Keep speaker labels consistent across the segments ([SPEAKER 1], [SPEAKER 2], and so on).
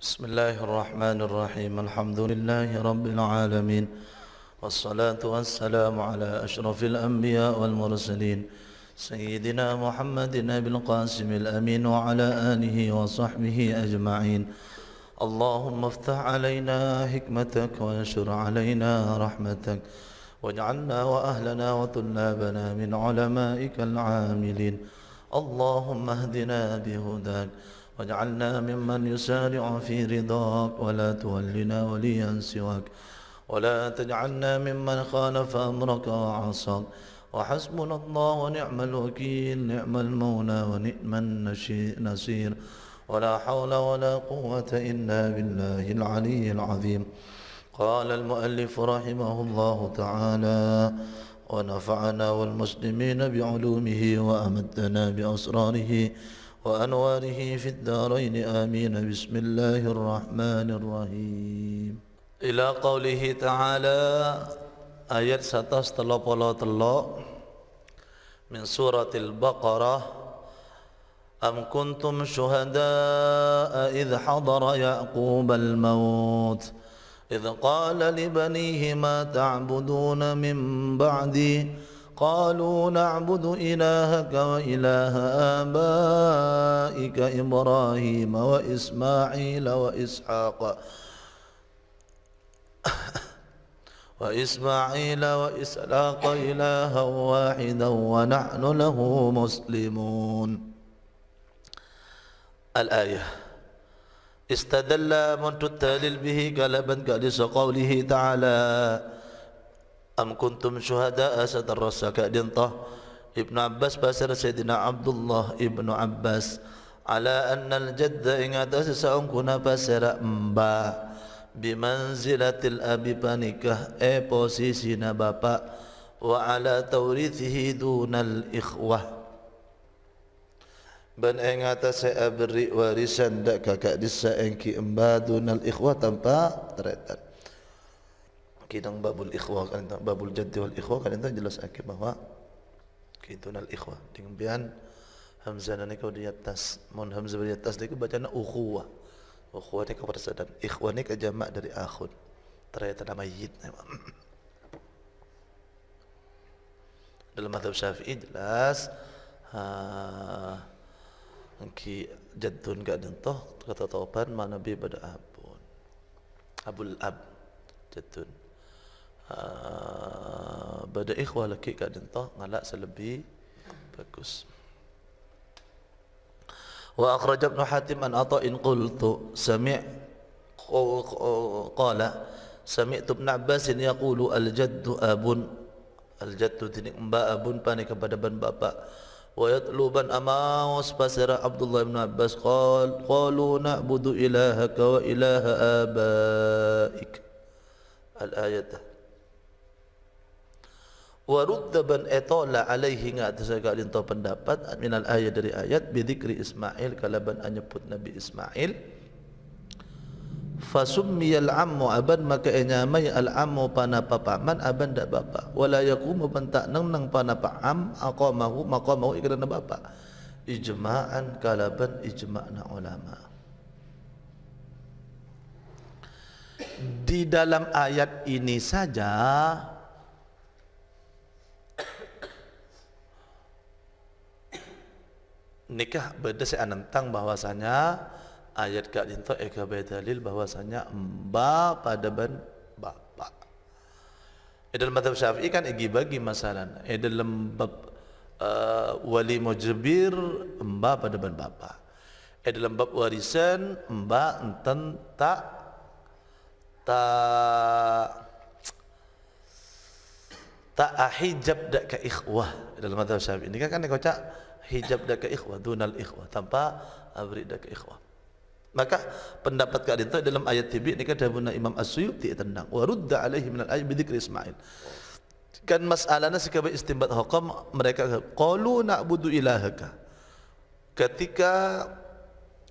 [SPEAKER 1] بسم الله الرحمن الرحيم الحمد لله رب العالمين والصلاة والسلام على أشرف الأنبياء والمرسلين سيدنا محمد بن القاسم الأمين وعلى آله وصحبه أجمعين اللهم افتح علينا حكمتك وانشر علينا رحمتك واجعلنا وأهلنا وطلابنا من علمائك العاملين اللهم اهدنا بهداك واجعلنا ممن يسارع في رضاك ولا تولنا وليا سواك ولا تجعلنا ممن خالف أمرك وعصاك وحسبنا الله ونعم الوكيل نعم المولى ونعم النصير ولا حول ولا قوة إلا بالله العلي العظيم قال المؤلف رحمه الله تعالى ونفعنا والمسلمين بعلومه وأمدنا بأسراره وأنواره في الدارين آمين بسم الله الرحمن الرحيم إلى قوله تعالى ayat الله من سورة البقرة أم كنتم شهداء إذ حضر يعقوب الموت إذ قال لبنيه ما تعبدون من بعدي قالوا نعبد إلهك وإله آبائك إبراهيم وإسماعيل وإسحاق وإسماعيل وإسحاق إلها واحدا ونحن له مسلمون الآية استدل من تتالل به قلبا قلس قوله تعالى أم كنتم شهداء أسد الرسك طه ابن عباس باسر سيدنا عبد الله ابن عباس على أن الجد إن أتسس أنكنا باسر أمبا بمنزلة الأب بانيكا أي بوسيسنا بابا وعلى توريثه دون الإخوة بن إن أتس أبري ورسان دكك أدس إنكي أمبا دون الإخوة تنبا تريتر kitang babul ikhwah kalinta babul jaddi wal ikhwah kalinta jelas akib bahwa kitun al ikhwah dengan bian hamzah dan kau di atas mon hamzah di atas niku bacana ukhuwah ukhuwah ni kepada dan ikhwah ni jamak dari akhun ternyata nama yid dalam mazhab syafi'i jelas ha, ki jadun gak dentoh kata taupan mana bi pada abun abul ab jadun Uh, bada ikhwah lekik kat dentah ngalak selebih bagus wa akhraj ibn hatim an ata'in qultu sami' qala sami'tu ibn abbas yaqulu al jaddu abun al jaddu tinik mba abun pani kepada ban bapak ويطلب أماوس فسر عبد الله بن عباس قال قالوا نعبد إلهك وإله al الآية wa ruddaban etola alaihi ngatasa kalin to pendapat minal ayat dari ayat bidzikri Ismail kalaban anyebut Nabi Ismail fasummiyal ammu aban maka enyamai al ammu panapa paman aban dak bapa wala yaqumu pentak neng neng panapa am akomahu makomahu ikrana bapa ijma'an kalaban ijma'na ulama' di dalam ayat ini saja nikah beda saya nentang bahwasanya ayat kak dinto eka eh, dalil bahwasanya Mbak pada ben bapak. E madhab syafi'i kan egi bagi masalah. E dalam bab uh, wali mujbir Mbak pada ben bapak. E dalam bab warisan Mbak enten tak tak tak ahijab dak ke ikhwah dalam madhab syafi'i ini kan kan kocak hijab daka ikhwah dunal ikhwah tanpa abri daka ikhwah maka pendapat kalian itu dalam ayat tibi ini kadabuna Imam Asyuyuti tentang warudda alaihi minal ayat bidzikri Ismail kan masalahnya sekabeh istimbat hukum mereka qalu na'budu ilahaka ketika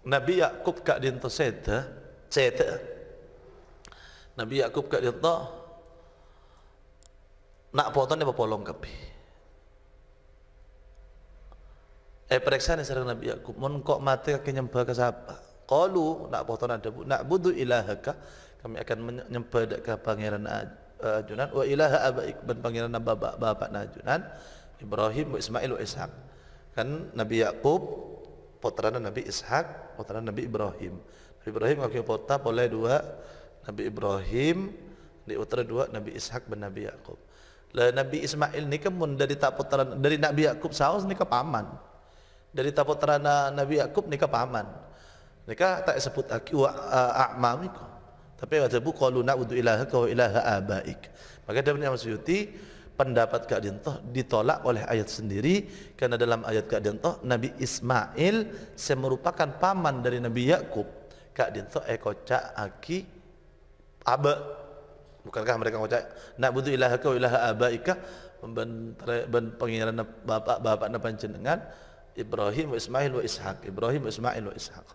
[SPEAKER 1] Nabi Yakub kak dinto seta seta Nabi Yakub kak dinto nak potong dia polong kapi eh periksa nih sareng Nabi Yakub Mon kok mati kake nyembah ke siapa? Kalu nak poton ada bu nak budu ilahaka kami akan menyembah ke pangeran uh, Junan wa ilaha abaik dan pangeran bapak bapak Najunan Ibrahim wa Ismail wa Ishak kan Nabi Yakub putrana Nabi Ishak putrana Nabi Ibrahim Nabi Ibrahim kaki pota oleh dua Nabi Ibrahim di utara dua Nabi Ishak dan Nabi Yakub lah Nabi Ismail ni kemun dari tak putaran dari Nabi Yakub saus ni ke paman dari taputerana Nabi Yakub nikah paman. Mereka tak sebut aku a'mamiku. Tapi ada buku qalu na'udu ilaha kau ilaha abaik. Maka Ibnu mas Suyuti pendapat Kak Dintoh ditolak oleh ayat sendiri karena dalam ayat Kak Dintoh Nabi Ismail saya merupakan paman dari Nabi Yakub. Kak Dintoh ekocak eh, aki abe bukankah mereka nak na'budu ilaha kau ilaha abaika pengiran bapak-bapak panjenengan Ibrahim Ismail wa Ishaq Ibrahim wa Ismail Ishak.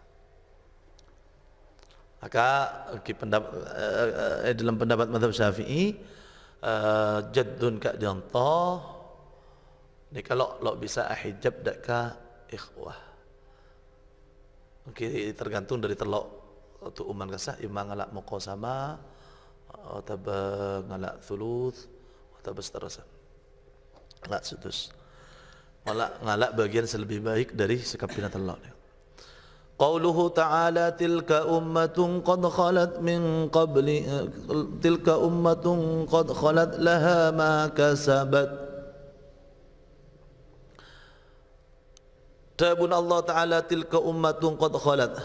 [SPEAKER 1] Ishaq di pendapat, eh, eh, dalam pendapat madhab syafi'i eh, jadun kak janta ni kalau lo bisa ahijab dakka ikhwah mungkin tergantung dari telok tu uman kasah imang ngalak muqasama atau ngalak thuluth atau seterusnya ngalak sudus ngalak ngalak bagian selebih baik dari sikap binatang laut. Qauluhu ta'ala tilka ummatun qad khalat min qabli tilka ummatun qad khalat laha ma kasabat Tabun Allah Ta'ala tilka ummatun qad khalat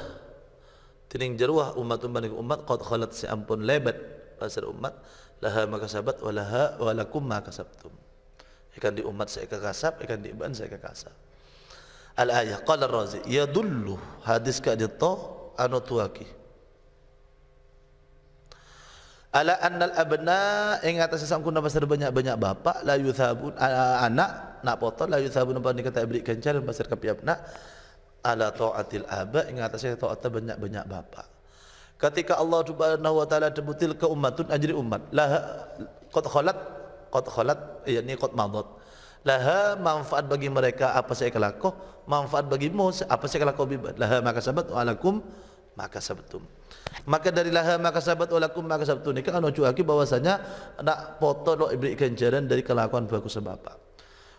[SPEAKER 1] Tining jeruah ummatun bani umat qad khalat si ampun lebat pasal umat laha makasabat walaha walakum makasabtum Ikan di umat seekor kasab, ikan di iban seekor kasab. Al-ayah qala razi yadullu hadis ka dito anu tuaki. Ala annal abna ing atas sangkuna pasar banyak-banyak bapak la yuthabun anak nak potol la yuthabun apa nikah tak beli kencan pasar nak ala taatil aba ing atas taat banyak-banyak bapak. Ketika Allah Subhanahu wa taala tebutil ke umatun ajri umat la qad khalat qad khalat yakni qad madat laha manfaat bagi mereka apa saya kelakoh manfaat bagimu apa saya kelakoh laha maka sahabat waalaikum maka sabtum maka dari laha maka sahabat walakum maka sabtum. Ini kan nujuaki bahwasanya nak foto lo ibri ganjaran dari kelakuan bagus sebapa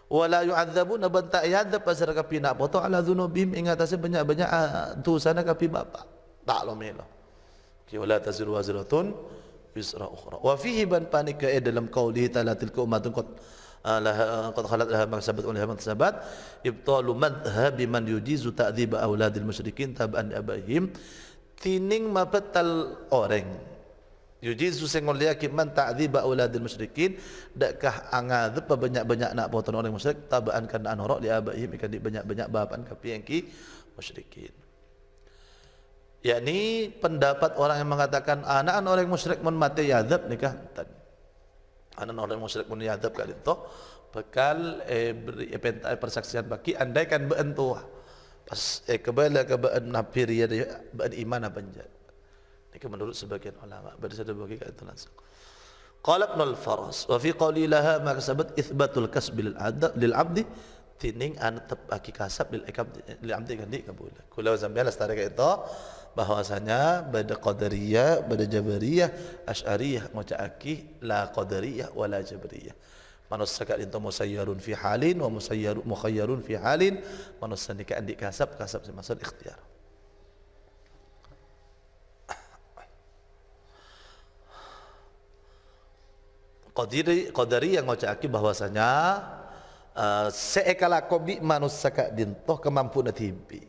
[SPEAKER 1] wala yu'adzabuna bantak yadzab pasar kapi nak foto ala dzunubim ing banyak-banyak ah, tu sana kapi bapa tak lo melo ki wala taziru waziratun bisra ukhra wa fihi ban panika eh, dalam qaulihi ta'ala tilka ummatun qad ah, ah, kau khalat laha ma sabat wa laha ma sabat ibtalu madhhabi man yujizu ta'dhiba di musyrikin taban abahim tining mabatal orang Yujizu sing nguliaki man ta'dhiba auladil musyrikin dakkah angadzep banyak-banyak nak poton orang musyrik tabaan kana anorok li abaihim di banyak-banyak bapan kapi yang ki musyrikin yakni pendapat orang yang mengatakan anak orang yang musyrik mun mati yadab nikah tadi anak orang yang musyrik mun yadab kali itu bekal eh, beri, eh, eh persaksian bagi andaikan beentu ah, pas eh, kebala ke been nafir ya been iman apa jad ini kan menurut sebagian ulama berdasarkan bagi itu langsung qala ibn al-faras wa fi qawli laha ma kasabat ithbatul kasb lil lil abdi tining an tep aki kasab lil abdi lil abdi kan di kabul kula sampeyan lestari ka itu bahwasanya pada qadariyah, pada jabariyah, asy'ariyah, muca'akih, la qadariyah wa la jabariyah. Manusia inta musayyarun fi halin wa musayyarun mukhayyarun fi halin, manusia nikah andi kasab, kasab dimaksud ikhtiar. Qadiri, qadari yang ngocaki bahwasanya uh, seekala kobi manusia dintoh kemampuan tibi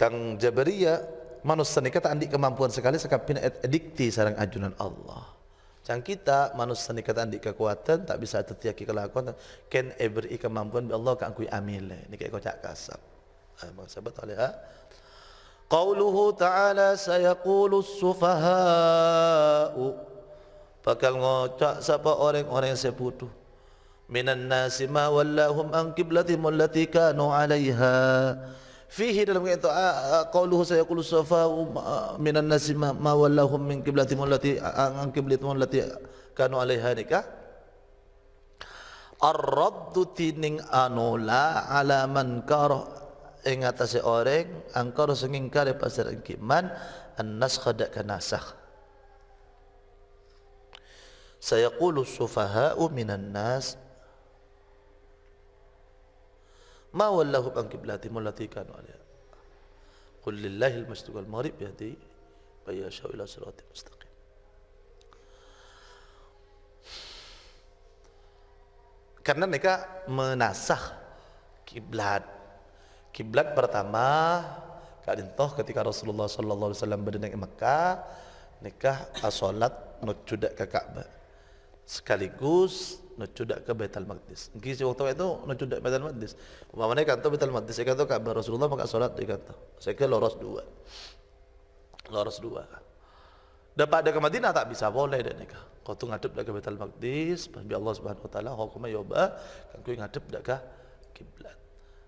[SPEAKER 1] tang jabariyah manusia nikata andik kemampuan sekali sekapin edikti sarang ajunan Allah Cang kita manusia ni kata andik kekuatan tak bisa tertiaki kelakuan ken every eh, kemampuan bi Allah kan kui amil eh. ni kau cak kasab. Ah bang sahabat oleh ha. Qauluhu ta'ala sayaqulu sufaha'u bakal ngocak siapa orang-orang yang seputu minan nasi ma wallahum an qiblatihim allati kanu 'alaiha fihi dalam itu qauluhu sayaqulu safa'u minan nasi ma wallahum min qiblatihim allati an qiblatihim allati kanu 'alaiha nikah ar-raddu tining anula ala man karah ing atase orang angkara sing ingkare pasar kiman an-naskh dak kanasakh sayaqulu sufaha'u minan nas ma wallahu an qiblatihim allati kanu alaiha qul lillahi al-mashriq wal maghrib yahdi man yasha'u ila siratin mustaqim karena mereka menasah kiblat kiblat pertama kadintoh ketika Rasulullah sallallahu alaihi wasallam berdenang Mekah nikah asolat nujudak ke Ka'bah sekaligus ke نتشدع كبيت المقدس si waktu itu نتشدع بيت المقدس umpamanya kanto baitul maqdis saya kanto Ka'bah Rasulullah maka salat di kanto saya ke loros dua loros dua dapat ada ke Madinah tak bisa boleh dak nikah kau tu ngadep dak ke Baitul Maqdis Nabi Allah Subhanahu wa taala hukuma yoba ya kan kau ngadep dak ke kiblat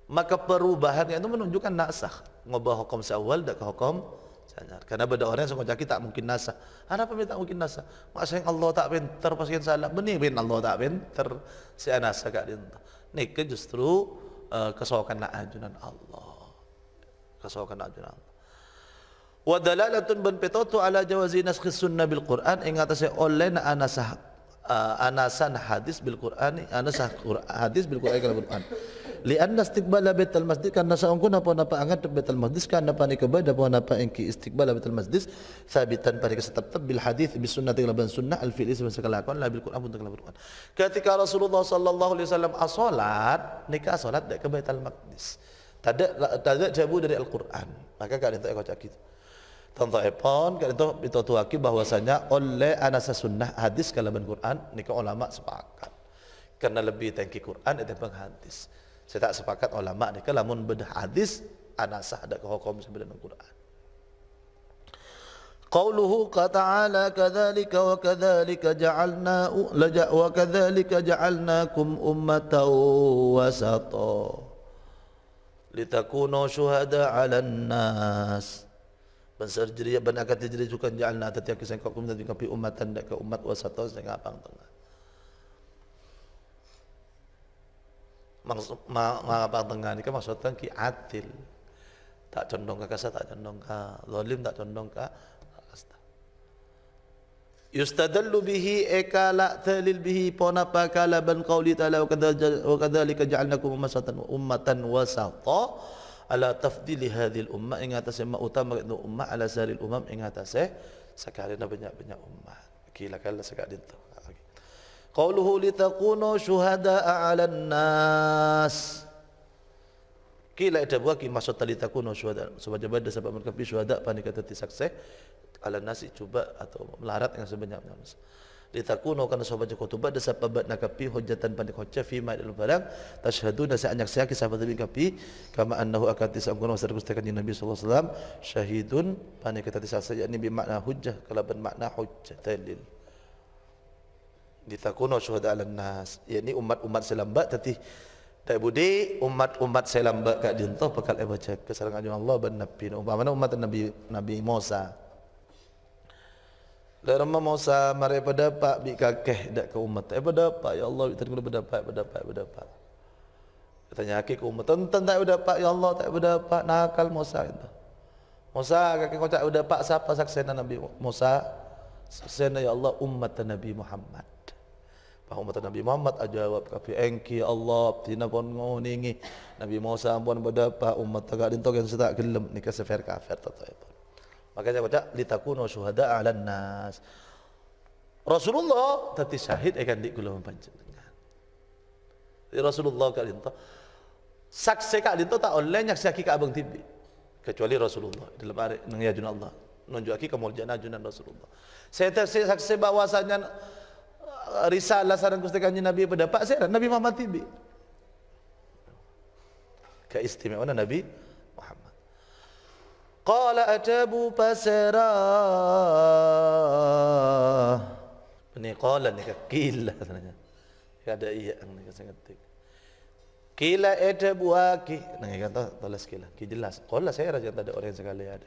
[SPEAKER 1] maka perubahan itu menunjukkan nasakh ngubah hukum seawal dak ke hukum sangat. Karena benda orang sama macam kita tak mungkin nasa. Ada apa tak mungkin nasah? Ah, yang Allah tak pintar pas yang salah. Benih bin Allah tak pintar. Si anasa kat dia. Ini ke justru uh, eh, kesawakan nak ajunan Allah. Kesawakan nak ajunan Allah. Wa dalalatun ban petotu ala jawazi naskhi sunnah bil Quran Ingat saya oleh na anasa uh, eh, anasan hadis bil Quran anasah hadis bil Quran. lianna istiqbal baitul masjid karena saungkuna pona napa angat baitul masjid karena pani kebada pona pa engki istiqbala baitul masjid sabitan pada kesetap bil hadis bis sunnah laban sunnah al fi'li sebab sekalakon la bil Quran untuk laban ketika Rasulullah sallallahu alaihi wasallam asolat nikah salat dak ke baitul maqdis tadak tadak jauh dari Al Quran maka kada itu kocak gitu Tonton Epon, kan itu itu tuaki bahwasanya oleh anas sunnah hadis kalau Quran nikah ulama sepakat karena lebih tangki Quran itu penghadis. saya tak sepakat ulama ni kalau mun bedah hadis ana sah dak hukum sebenar Al-Quran. Qauluhu ta'ala kadzalika wa kadzalika ja'alna laja wa kadzalika ja'alnakum ummatan wasata litakuna syuhada 'alan nas. Benar jadi kata jadi bukan jalan, tetapi kesengkok kum dan juga pi ummatan ke umat wasata sehingga apang tengah. mengabang-abangkan itu maksudnya ki adil tak condong ke kasar tak condong ke zalim tak condong ke yustadallu bihi ekala talil bihi pona pakala ban qauli ta'ala wa kadzalika ja'alnakum ummatan ummatan wasata ala tafdili hadhil umma ing atase ma utama itu umma ala saril umam ing atase sakare banyak-banyak umat kila kala sakadin tu Qauluhu litakunu syuhada'a ala nas. Kila itabwaki maksud talitakunu syuhada. Sebaja bada sebab mereka pi syuhada panik kata tisakse ala nasi coba atau melarat yang sebenarnya. Litakuno kana sobat joko tuba dasa nak nakapi hujatan panik hujja fi ma dalam barang tasyhaduna sa anyak saya kisah batabi kapi kama annahu akan tisangkun wasar gustakan Nabi sallallahu alaihi wasallam syahidun panik kata tisakse yakni bi makna hujah kalau kalaban makna hujjatalil. ditakuna syuhada alam nas yakni umat-umat selambat tadi tak budi umat-umat selambat kat dintoh pekal eh baca kesalahan Allah ban nabi umpama umat nabi nabi Musa Lerma lah Musa mari pada pak bi kakeh dak ke umat eh pada pak ya Allah tadi pada pak pada pak pada pak tanya ke umat tentang tak pada pak ya Allah tak pada pak nakal Musa itu Musa kakek kocak pada pak siapa saksi nabi Musa Saksi ya Allah umat nabi Muhammad Pahumat Nabi Muhammad ajawab kapi engki Allah tina pon ngoningi Nabi Musa pun berapa umat tagak dinto kan setak gelem nikah sefer kafir tato ya pun. Makanya baca litakunu syuhada 'alan nas. Rasulullah tadi syahid akan dikulah panjenengan. Rasulullah kak dinto saksi kak dinto tak oleh nyaksi kak abang tibi kecuali Rasulullah dalam arti nengya Allah nunjukaki kemuliaan ajunan Rasulullah. Saya saksi bahwasanya risalah saran Gusti Kanjeng Nabi pada Pak Seran Nabi Muhammad Tibi. Keistimewaan Nabi Muhammad. Qala atabu pasara. Ini qala ni kila sebenarnya. Ada iya ni sangat tik. Kila atabu aki. Nah, kata tulis kila. Ki jelas. Qala saya raja tak ada orang sekali ada.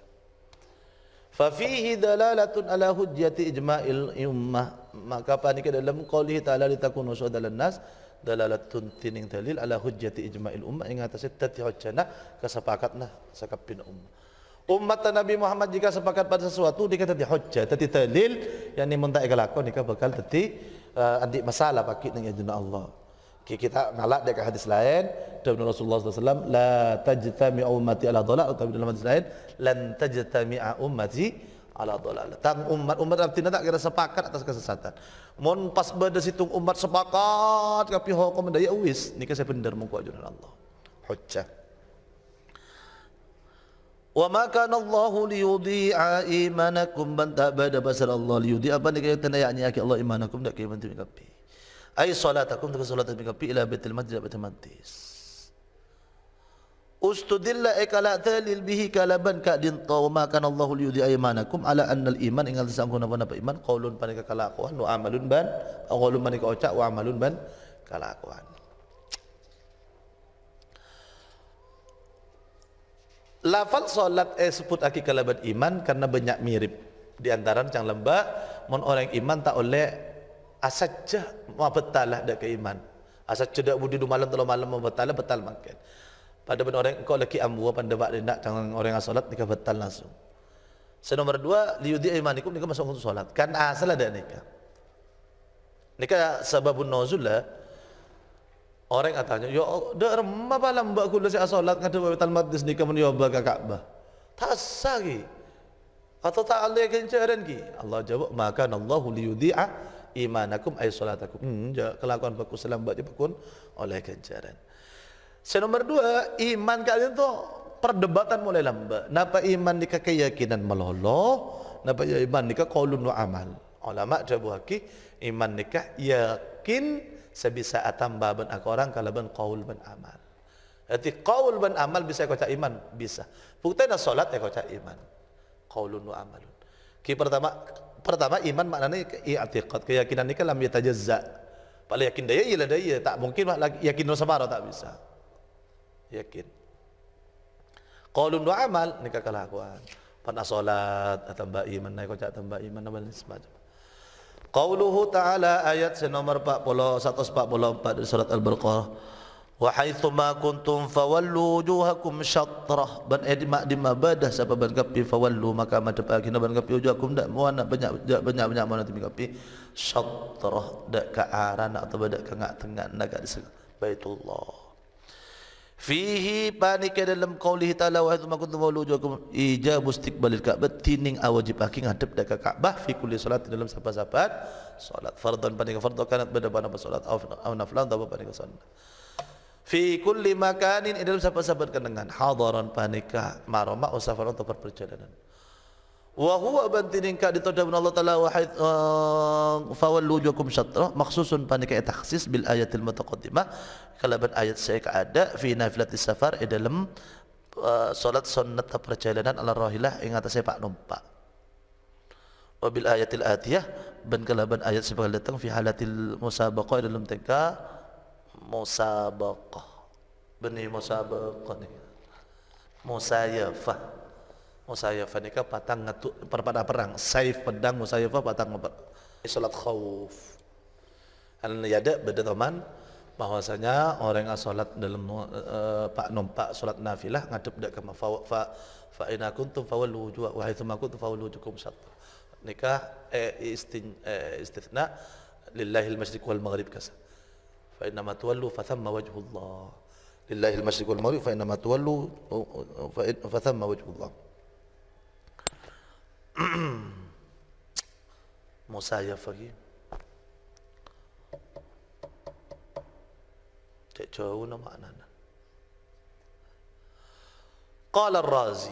[SPEAKER 1] Fafihi dalalatun ala hujjati ijma'il ummah. Maka apa ni dalam qaulih ta'ala litakunu syuhadalan nas dalalatun tining dalil ala hujjati ijma'il ummah yang atas tati hujjana kesepakatna sakapin ummah. Umat Nabi Muhammad jika sepakat pada sesuatu dikata dia hujjah, tadi dalil yang ni mentak kelakon dia bakal tadi eh, adik masalah pakit dengan Allah. kita ngalak dekat hadis lain dari Rasulullah SAW la tajtami'a ummati ala dhalal atau dalam hadis lain lan tajtami'a ummati ala dhalal tang umat umat abdi tak kira sepakat atas kesesatan mon pas benda situng umat sepakat tapi hukum daya wis nika saya benar mengko ajuran Allah hujjah Wa ma kana Allahu liyudhi'a imanakum banta bada basal Allah liyudhi'a apa nika tanda yakni Allah imanakum dak kibantu kabeh Ay salatakum tu salatakum ila baitil masjid baitil mantis Ustudilla ikala talil bihi kalaban kadin tawma kana Allah yudi aymanakum ala anna al iman ingal sangku napa napa iman qaulun panika kalakuan wa amalun ban qaulun panika ocak wa amalun ban kalakuan. Lafal salat eh sebut aki kalaban iman karena banyak mirip di antara yang lembak mon orang iman tak oleh asajja ma betalah dak keiman, iman asajja dak budi du malam telah malam betalah betal makin. pada benda orang kau lagi ambua pada bak nak canggung orang asolat, nikah betal langsung Se nomor dua, liudi imanikum nikah masuk untuk solat. Kan asal ada nikah. Nikah sebab nuzul lah. Orang katanya, yo dah remah palam buat kuda si asolat ngadu betal talmat di sini kamu nyoba ke Tasa ki. Atau tak ada yang kencaran ki. Allah jawab, maka Allah liudi'a imanakum ay salatakum. Hmm, ya, kelakuan bagus salam buat pekun oleh ganjaran. Se nomor dua, iman kalian tu perdebatan mulai lambat. Napa iman nikah keyakinan melolo, napa ya iman nikah ke qaulun wa amal. Ulama jabu haki iman nikah yakin sebisa atamba ben aku orang kalaban qaul ben amal. Jadi qaul ben amal bisa kau iman, bisa. nak solat, ya kau iman. Qaulun wa amal. Ki pertama Pertama iman maknanya iya, i'tiqad, keyakinan ini kan lam yatajazza. Pak yakin daya ialah daya, tak mungkin mak yakin nusamara tak bisa. Yakin. Qaulun wa amal nikah kelakuan. Pana solat tambah iman naik kocak tambah iman dan semacam. Qauluhu ta'ala ayat senomor 40 144 dari surat Al-Baqarah. wa haitsu ma kuntum fawallu wujuhakum syatrah ban edma di mabadah siapa ban kapi fawallu maka madap kina ban kapi wujuhakum dak mo anak banyak banyak banyak mana timi kapi syatrah dak ka aran atau dak ka ngak tengah nak di baitullah fihi panika dalam qaulih taala wa haitsu ma kuntum fawallu wujuhakum ijab istiqbalil ka'bah tining awajib hakik ngadep dak ka ka'bah fi kulli salat dalam siapa-siapa salat fardhon panika fardhu kanat badan apa salat aw naflan dak panika salat fi kulli makanin dalam sahabat-sahabat kenangan hadaran panika maroma usafar untuk perjalanan wa huwa bantinin ka ditodabun Allah Ta'ala wa haid eh, fawallu wujukum syatra maksusun panika takhsis bil ayatil mutaqaddimah kalaban ayat saya ada fi nafilatis safar dalam eh, salat sunnat perjalanan ala rahilah ing atase pak numpak wa bil ayatil atiyah ben kalaban ayat sebab datang fi halatil musabaqah dalam tingkah musabaqah benih musabaqah ni musayafah musayafah ni kan patang ngatu perpada perang saif pedang musayafah patang ngobat. salat khauf al yada teman, bahwasanya orang yang salat dalam uh, pak numpak salat nafilah ngadep dak ke fa fa, fa ina kuntum fawallu wujuh wa haitsu ma kuntum fawallu wujuhkum syatr nikah eh, istin, eh, istithna lillahi al masyriq wal maghrib kasa فإنما تولوا فثم وجه الله لله المشرق والمغرب فإنما تولوا فثم وجه الله موسى يا فقير تأتون معنا قال الرازي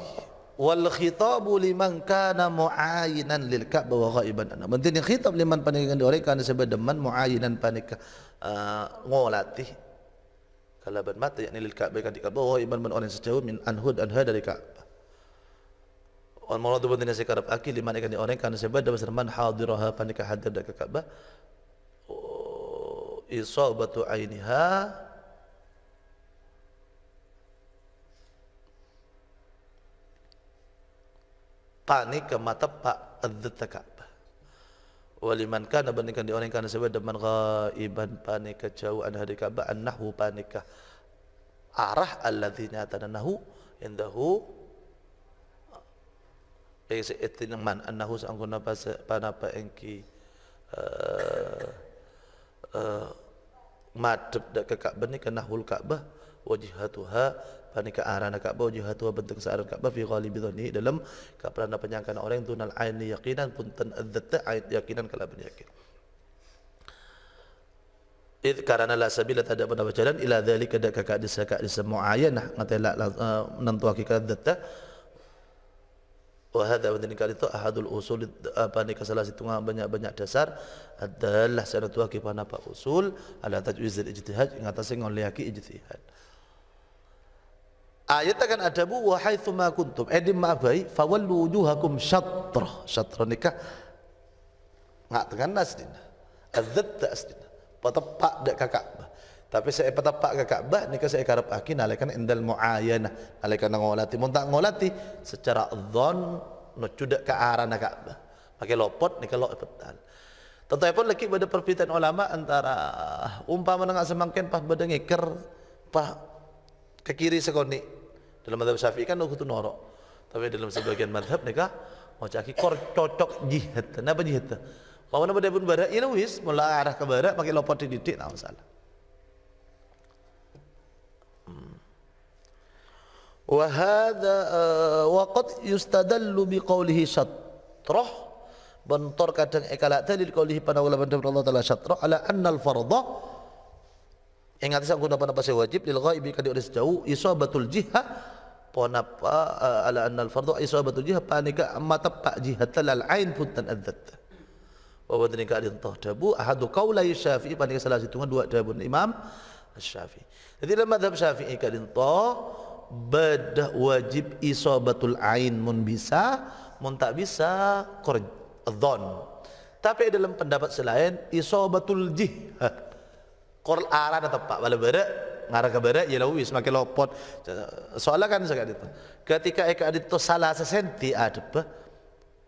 [SPEAKER 1] wal khitabu liman kana muayinan lil ka'bah wa ghaiban anhu penting khitab liman panikan dore kana deman muayinan ayinan panika eh, ngolati kalaban mata yakni lil ka'bah kan ka'bah wa iman orang sejauh min anhud anha dari ka'bah on maradu penting sekarap aki liman ikan orang kana sebedem serman hadiraha panika hadir dari ka'bah oh, isabatu ainiha ke mata pak adzataka. Waliman kana bandingkan di orang yang kana sebab deman ghaiban panik kejauhan hari Ka'bah annahu panika arah alladzi nyatana nahu indahu Isi itinaman annahu sangkuna panapa engki uh, uh, madep dak ke Ka'bah ni kanahul Ka'bah wajhatuha nak arana jihad tua bentuk searan Ka'bah fi ghalibi dhani dalam kaprana penyangkan orang tunal ain aini yakinan punten adzata ait yakinan kala yakin Id karena la sabila tidak pernah berjalan ila dzalika dak kakak desa kakak desa nah ngatai lah uh, nantu akikah dzata wa hadha wa itu ahadul usul apa ni salah satu banyak-banyak dasar adalah tua hakifana apa usul ala tajwizil ijtihad ngatasi ngolehaki ijtihad Ayatnya kan ada bu haitsu ma kuntum edim eh, ma'abai fawallu wujuhakum syatrah. Syatrah nikah ngak tekan nasdina, Adzat asdina. Patepak dek kakak. Tapi saya patepak ke Ka'bah nikah saya karep aki nalekan indal muayana nalekan ngolati mun tak ngolati secara dzon no cudak ke arah Ka'bah. Pakai lopot nikah lopetan. Tetapi pun lagi pada perpitan ulama antara umpama nengak semangkin pah pada ngiker pah ke kiri sekoni dalam madhab syafi'i kan nukutu norok. Tapi dalam sebagian madhab mereka mau caki kor cocok jihad. Kenapa jihad? Kalau nama dia pun barat, ini ya wis mulai arah ke barat pakai lopot di titik, tak masalah. Hmm. Wahada eh, waqad yustadallu biqaulihi syatrah bentor kadang ekalat dalil qaulihi pada ulama Allah taala syatrah ala annal fardha Ingat saya kuna panapa sa wajib lil ghaibi kadi uris jauh isabatul jiha ponapa eh, ala anna al fardhu isabatul jiha mata pak jihatal al ain puntan adzat. Wa wadni ka adin tahdabu ahadu qaulai ya syafi'i paniga salah situngan dua dabun imam syafi'i. Jadi dalam madhab syafi'i ka adin bedah wajib isabatul ain mun bisa mun tak bisa qardhon tapi dalam pendapat selain isabatul jihah Qur'an arana tepak bala bere ke bere ya lawis make lopot soalnya kan sekali itu ketika eka itu salah sesenti adep ah,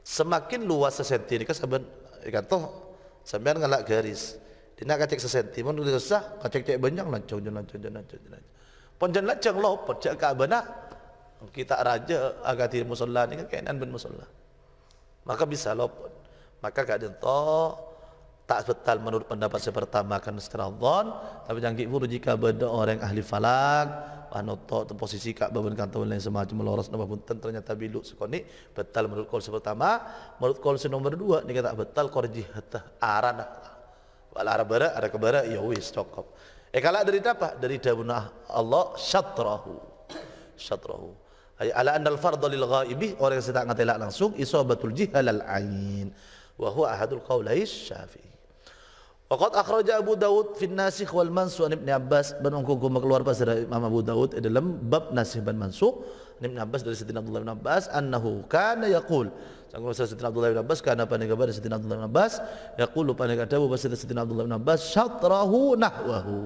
[SPEAKER 1] semakin luas sesenti ini kan saben eka toh sampean ngelak garis dina kacek sesenti mun susah kacek cek banyak lancong lancong lancong lancong ponjan lancong lopot cek ka bana kita raja agati musolla ini kan kenan ben musolla maka bisa lopot maka kadin toh tak batal menurut pendapat saya pertama kan secara dhon tapi canggih gitu pun jika benda orang ahli falak anu panoto tu posisi kak babun kantor lain semacam meloros nama punten ternyata bilu sekoni batal menurut kol pertama menurut kol nomor dua ni kata batal korji hatah aran wala arabara ada kebara ya wis cukup eh kalau dari apa dari dabunah Allah syatrahu syatrahu ay ala annal fardhu lil ghaibi orang yang sedang ngatelak langsung isabatul jihalal ain wa huwa ahadul qawlais syafi'i Waqad akhraja Abu Dawud fi nasikh wal mansukh Ibn Abbas bin Hukum keluar pas dari Imam Abu Dawud dalam bab nasikh dan mansukh Ibn Abbas dari Sayyidina Abdullah bin Abbas annahu kana yaqul Sanggup Sayyidina Abdullah bin Abbas kana pandai kabar Sayyidina Abdullah bin Abbas yaqulu pandai kata Abu Basir Sayyidina Abdullah bin Abbas syatrahu nahwahu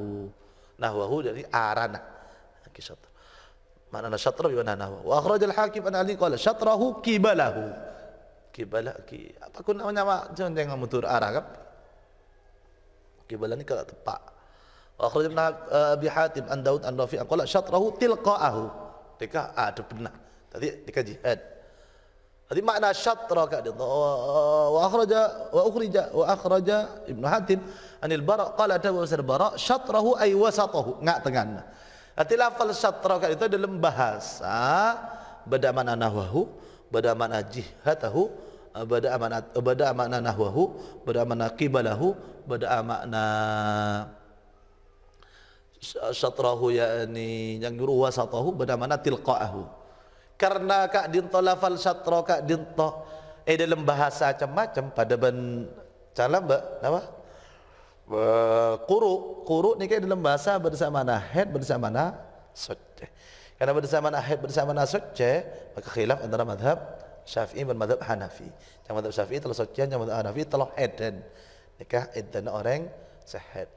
[SPEAKER 1] nahwahu dari arana Aki syatr Maknanya syatra bimana nahwahu Wa akhraj al-hakim an Ali qala syatrahu kibalahu Kibalah ki apa kun namanya jangan jangan mutur arah kan Qibalani ke tepak. Wa akhraj ibn eh, Abi Hatim an Daud an Rafi' qala syatrahu tilqa'ahu. Teka ah, ada benar. Tadi teka jihad. Tadi makna syatra ka dia. Wa akhraja wa ukhrija wa akhraja Ibn Hatim anil Bara qala tawa wasal Bara syatrahu ay wasatahu, ngak tengahna. Arti lafal syatra ka itu dalam bahasa beda mana nahwahu, beda mana jihatahu, bada amanat bada makna nahwahu bada makna qibalahu bada makna syatrahu yakni yang nyuruh wasatahu bada makna tilqaahu karena kak dinto lafal syatra kak dinto eh dalam bahasa macam-macam pada ben calam mbak apa kuru kuru ni kan dalam bahasa bersama mana head bersama mana soce karena bersama mana head bersama mana soce maka khilaf antara madhab Syafi'i bermadhab Hanafi. Yang madhab Syafi'i telah sekian, yang madhab Hanafi telah eden, Nikah eden orang sehat.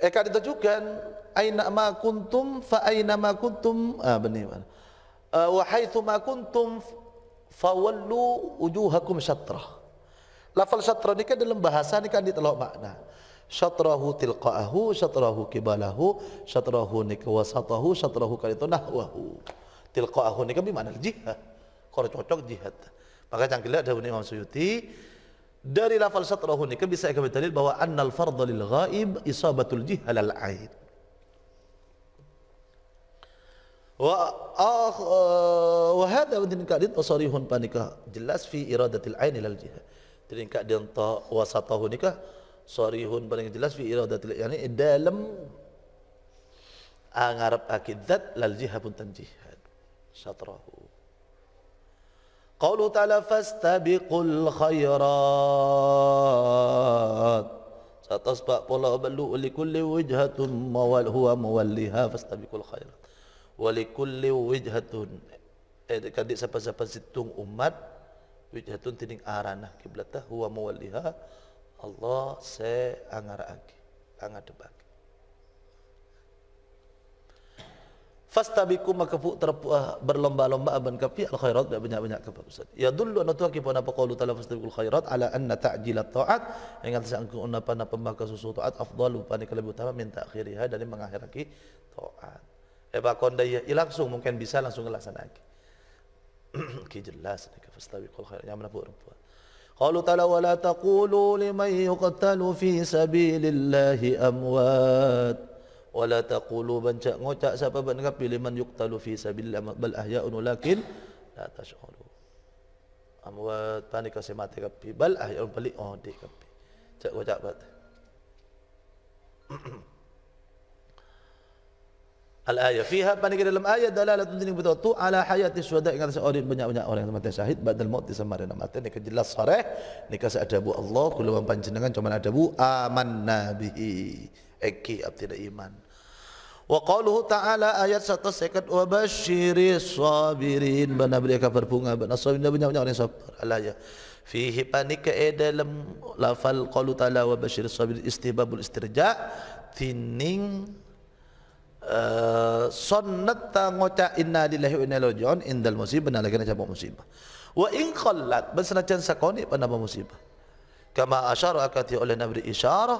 [SPEAKER 1] Eka eh, ditujukan aina ma kuntum fa aina ma kuntum ah benar. Uh, eh, wa haitsu ma kuntum fawallu wujuhakum syatrah. Lafal syatrah ini kan dalam bahasa ini kan ditelok makna. Syatrahu tilqa'ahu, syatrahu kibalahu, syatrahu nikwasatahu syatrahu kalitu nahwahu. Tilqa'ahu ini kan bermakna jihah. Kalau cocok jihad. Maka cangkilnya ada Imam Suyuti dari lafal satrahu nikah bisa ikut dalil bahwa annal fardhu lil ghaib isabatul jihal al ain. Wa akh wa hadha wa dinkadit tasarihun panika jelas fi iradatil ain lil jihad. Dinkad dinta wasatahu nikah sarihun paling jelas fi iradatil yani dalam ngarep akidat lal jihad pun tanjihad satrahu Qaulu ta'ala fastabiqul khairat. Satasbaq pula balu likulli wijhatun mawal huwa mawalliha fastabiqul khairat. Walikulli wijhatun. Eh dekat siapa-siapa situng umat wijhatun tining arana kiblatah huwa mawalliha Allah se angarake angadebake. fastabiqu maka terpuah berlomba-lomba aban kapi al khairat dan banyak-banyak kapi ustaz ya dulu anu tuaki pun apa qaulu taala fastabiqul khairat ala anna ta'jil at ta'at dengan sangku anu apa napa pembaca susu ta'at afdalu pani lebih utama min ta'khiriha dan mengakhiri ta'at eba eh, kondai ya, ya langsung mungkin bisa langsung lagi. ki jelas nak fastabiqul khairat yang mana pun قالوا تعالى ولا تقولوا لمن يقتل في سبيل الله wala taqulu man cak ngocak siapa ban kafir liman yuqtalu fi sabilillah bal ahya'un lakin la tashuru amwat tani kasi mati kafir bal ahya'un bali oh di kafir cak ngocak bat al ayat fiha panik dalam ayat dalalah tuntun betul tu ala hayati syuhada ingat seorang banyak-banyak orang mati syahid badal maut sama dengan mati ni kejelas sore ni kasih ada bu Allah kalau jenengan cuma ada bu aman nabi eki abdi iman Wa qaluhu ta'ala ayat satu sekat Wa basyiri sabirin Bana beri kabar bunga Bana sabirin Bana banyak-banyak orang yang sabar Allah ya Fihi panika e eh, dalam Lafal qalu ta'ala Wa basyiri sabirin Istihbabul istirja Tining eh, Sonnat ta ngoca Inna lillahi wa inna lillahi wa Indal musibah Bana lagi nacapa musibah Wa in qallat Bersana sakoni Bana ba musibah Kama asyara akati oleh Nabi isyara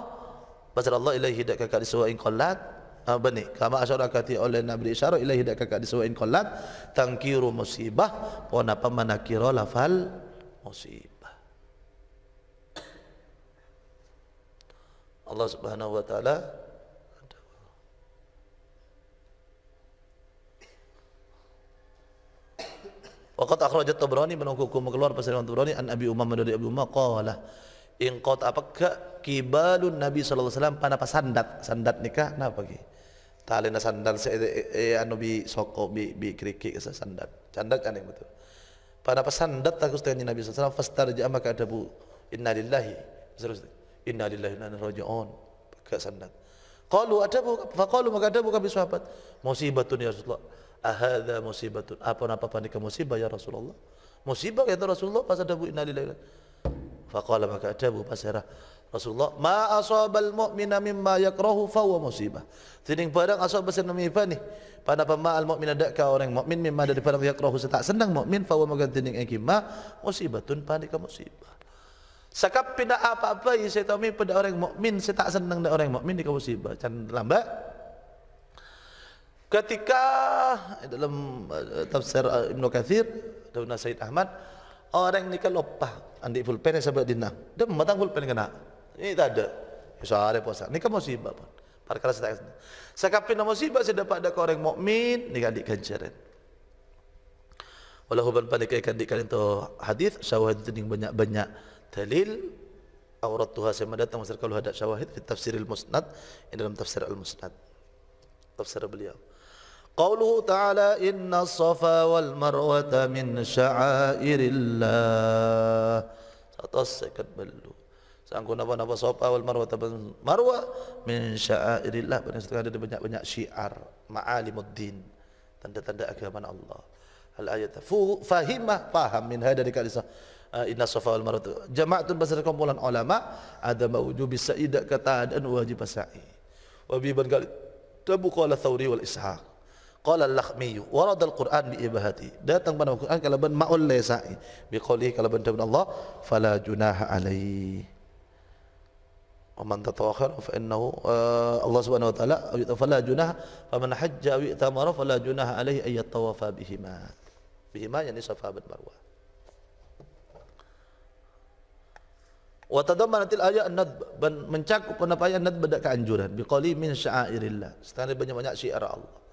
[SPEAKER 1] Bersana Allah ilaihi Dekat kakak disuwa in qallat benih kama asyarakati oleh nabi isyara ilahi dak kakak disuain kolat tangkiru musibah pona pamanakiro lafal musibah Allah Subhanahu wa taala Waqat akhrajat Tabrani menunggukum keluar pasal Tabrani an Abi Umam dari Abi Umam qala ingkot apakah kibalun Nabi sallallahu alaihi wasallam pana pasandat sandat nikah napa ki tali na sandal sa e, ano bi soko bi bi kriki sa sandal candak ane mo to pana pa sandat takus tanya nabi sallallahu alaihi wasallam fastarja maka adabu inna lillahi Terus. inna lillahi inna raji'un ka sandat qalu ada bu. qalu maka ada bu, bi sahabat musibatun ya rasulullah ahadha musibatun apa napa panika musibah ya rasulullah musibah ya rasulullah pas ada bu inna lillahi Faqala maka atabu pasirah Rasulullah Ma asabal mu'mina mimma yakrahu fawa musibah Tidak padang asal nama mimma nih? Pada pemaal ada kau orang mu'min Mimma ada daripada yakrahu Saya tak senang mu'min Fawa makan tidak ingin ma Musibah tun panik musibah Sakap pindah apa-apa yang saya tahu pada orang mukmin saya tak senang dengan orang mukmin di kau musibah. Can lambat. Ketika dalam eh, tafsir eh, Ibn Kathir, Tuna Syed Ahmad, orang ni kalau pah andik pulpen sebab dina dem matang pulpen kena ini tak ada sare puasa ni kan musibah pun perkara Saya kapi nama musibah saya dapat ada orang mukmin ni kan dikancaran hubungan pada kaya kandik kalian tu hadis syawahid itu banyak-banyak dalil aurat Tuhan saya mendatang masyarakat kalau hadap syawahid di tafsir al-musnad dalam tafsir al-musnad tafsir beliau قوله تعالى إن الصفا والمروة من شعائر الله تتسكت بلو Sanggup napa-napa sofa wal marwa taban marwa min syairillah banyak sekali ada banyak-banyak syiar ma'alimuddin tanda-tanda agama Allah Hal ayat fahimah paham min hada dari disah inna safa wal marwa jama'atun basar kumpulan ulama ada mawujub sa'idah kata dan wajib sa'i wa bi ban kali tabu qala thawri wal ishaq قال اللخمي ورد القرآن بإباهته داتن بنا القرآن كلا بن مأول ليسائي بقوله كلا بن تبن الله فلا جناح عليه ومن تتوخر فإنه آه، الله سبحانه وتعالى فلا جناح فمن حج أو ائتمر فلا جناح عليه أن يتوفى بهما بهما يعني صفا بن مروة وتضمنت الآية الندب من cakup penapa yang ندب بدأ كأنجوران بقوله من شعائر الله استعمل بني banyak شعائر الله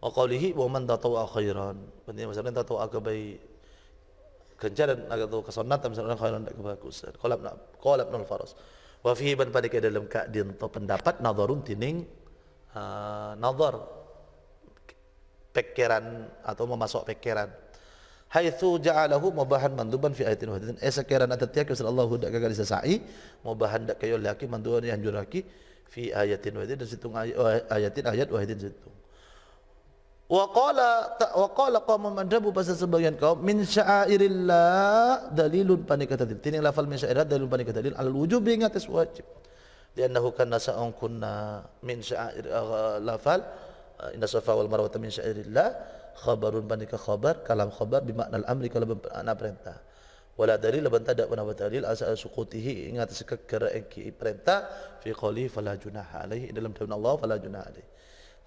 [SPEAKER 1] wa qawlihi wa man tatawwa khairan penting masalah tatawwa kebaik ganjaran atau kesunatan misalnya khairan dan kebagusan qala ibn qala ibn al-faras wa fihi ban pada dalam ka'din to pendapat nazarun tining uh, nazar pikiran atau memasuk pikiran haitsu ja'alahu mubahan manduban fi ayatin wahdatin eh sekiran atatiya kisah Allah dak gagal sesai mubahan dak kayo laki manduban yang juraki fi ayatin wahidin dan situng oh, ayatin ayat wahidin situng Wa qala wa qala qaumun madhabu bahasa sebagian kaum min sya'airillah dalilun panika tadil. Tini lafal min sya'irah dalilun panika tadil al wujub ing atas wajib. Liannahu kana sa'un kunna min sya'air eh, lafal eh, inna safa wal marwa min sya'airillah khabarun panika khabar kalam khabar bimakna al amri kala ana perintah. Wala dalil laban tadak pun apa dalil asal sukutihi ingat atas kekeraan perintah fi qali fala junaha alaihi dalam daun Allah fala junaha alaihi.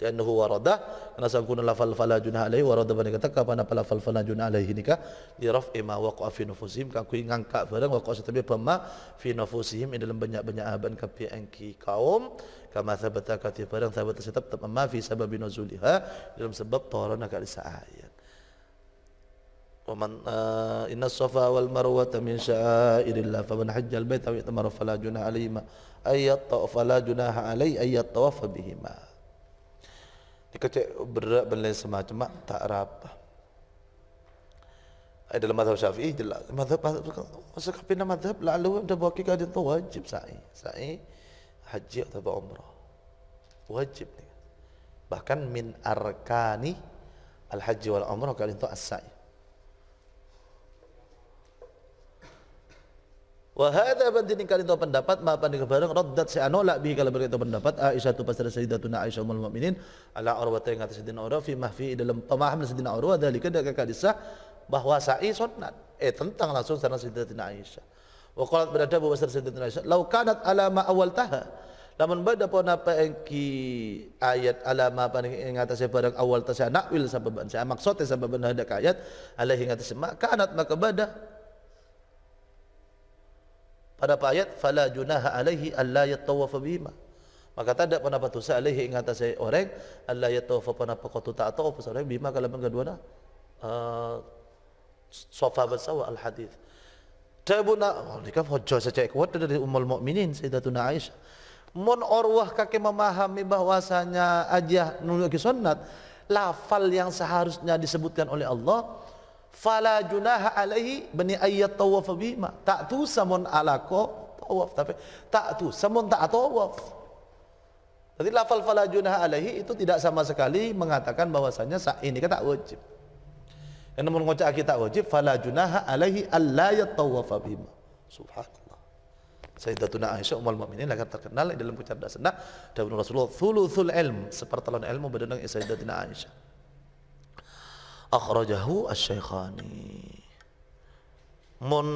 [SPEAKER 1] ya annahu warada kana sakuna lafal fala junah alaihi warada bani kata kapan apa lafal fala junah alaihi nika di raf ima waqa fi nufusihim kan ku ngangkat barang waqa satabi pema fi nufusihim in dalam banyak-banyak aban ka pi kaum kama sabata ka ti barang sabata satab tap ma fi sababi nuzuliha dalam sebab turunna ka risa ayat wa man eh, inna safa wal marwata min sha'airillah fa man hajjal baita wa itamara fala junah alaihi ma ayyat tawaf la junah dikecek oh, berat dan lain semacam tak rapa Ada eh, dalam mazhab syafi'i jelas mazhab masa kafir nama mazhab lalu ada buat kajian tu wajib sa'i sa'i haji atau umrah wajib ni bahkan min arkani al haji wal umrah kalian tu as-sa'i Wa hadza bantin kali itu pendapat ma pandang bareng raddat si anolak bi kalau berkata pendapat Aisyah tu pasal sayyidatuna Aisyah ummul mukminin ala urwata yang kata Sayyidina Urwah fi mahfi dalam pemahaman Sayyidina Urwah dalika dari kadisah bahwa sa'i sunat eh tentang langsung sana Sayyidatina Aisyah wa qalat berada bahwa Sayyidatina Aisyah lau kanat ala ma awal taha lamun bada pon apa engki ayat alama paling ing atase barang awal tasya nakwil sebab saya maksudnya ada hendak ayat alaihi ngatas maka kanat maka bada ada ayat fala junaha alaihi alla yatawaf bima. Maka tidak pernah penapa dosa alaihi ing atas orang alla yattawafa penapa qatu ta'tau orang bima kalau kedua uh, ah, sofa bersawa al hadis. Tabuna, oh, ni kan hujah saja kuat dari Ummul Mukminin Sayyidatuna Aisyah. Mun orwah kakek memahami bahwasanya ajah nuluki sunat lafal yang seharusnya disebutkan oleh Allah fala junaha alaihi bani ayyat tawaf bima tu samun alako tawaf tapi tak tu samun tak tawaf jadi lafal fala junaha alaihi itu tidak sama sekali mengatakan bahwasanya sa'i ini kata wajib yang namun ngocak kita wajib fala junaha alaihi alla yatawaf bima subhanallah Sayyidatuna Aisyah Ummul Mukminin akan terkenal dalam kecerdasan dan nah, Rasulullah thuluthul ilm sepertelon ilmu berdenang Sayyidatina Aisyah akhrajahu asy-syaikhani mun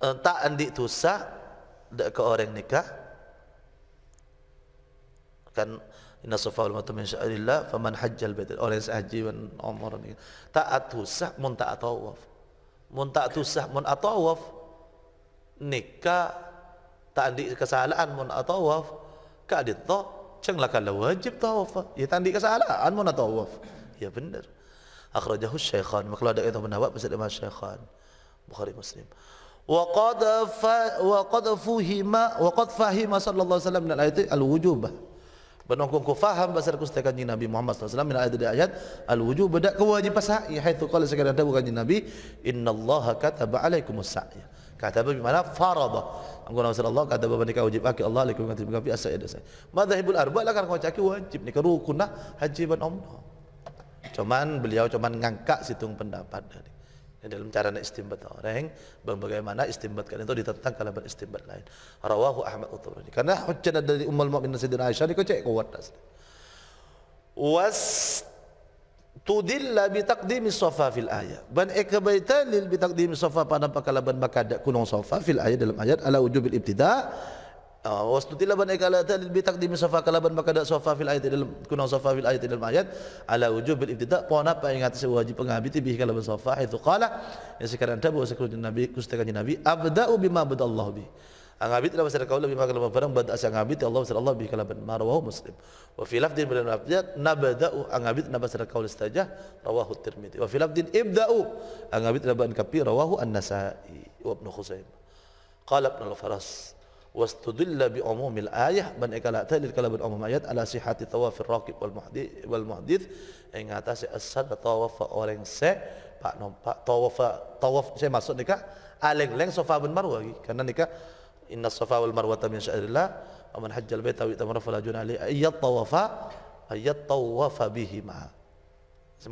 [SPEAKER 1] e, tak andi tusa dak ke orang nikah kan inna safa wal matum min sya'rillah faman hajjal bait orang haji dan umrah ni Tak tusak mun tak tawaf mun tak tusa. mun atawaf nikah tak andi kesalahan mun atawaf ka adit to cenglah kalau wajib tawaf ya tak andi kesalahan mun atawaf ya benar akhrajahu syaikhan makhlada itu benar Mas Imam Syaikhan Bukhari Muslim wa qad fa wa qad fuhima wa qad fahima sallallahu alaihi wasallam min ayat al-wujubah Benongkong ku faham bahasa kusta kanjeng Nabi Muhammad SAW min ayat ayat al-wujub dak kewajiban sa'i haitsu qala sekadar dak kanjeng Nabi innallaha kataba alaikumus sa'i kataba bimana farada angkon Rasulullah kataba menika wajib aki Allah alaikum kataba bi asai ada sai madhhabul arba' lah kan kau caki wajib ni kerukun haji ban umrah Cuman beliau cuman ngangkat situng pendapat dari dalam cara istimbat orang bagaimana istimbat kan itu ditentang kalau beristimbat lain rawahu Ahmad Uturani karena hujjah dari Ummul Mukminin Sayyidina Aisyah ni cek kuat das was tudilla bi taqdimi sofa fil ayat ban ikbaitan lil bi taqdimi sofa pada pakalaban bakada kunung sofa fil ayat dalam ayat ala wujubil ibtida' Ah, Wasdutilah ban ikala tadil bi taqdim safa kalaban maka da safa fil ayat dalam kuna safa fil ayat dalam ayat ala wujub bil ibtida pohon apa yang atas wajib penghabiti bi kalaban safa itu qala ya sekarang tabu sekarang nabi kustakan nabi abda'u bima badallahu bi Angabit dalam bahasa kaula bima kalaban barang bad asy angabit Allah sallallahu bi kalaban marwahu muslim wa fi lafdin bil nabda'u angabit dalam bahasa istajah rawahu tirmidzi wa fi ibda'u angabit dalam kapi rawahu an-nasai wa ibnu khuzaimah qala al-faras واستدل بعموم الآية من إكلا dalil kalau berumum آيات على صحة tawaf الراكب والمحدث إن wal أسد ing أورين asad tawaf orang pak nompak tawaf tawaf saya maksud ni nikah aleng leng sofa bin marwa lagi karena ni nikah inna safa wal marwata min sya'irillah wa man hajjal baita wa itamara fala juna ali ayyat tawafa ayyat tawafa bihima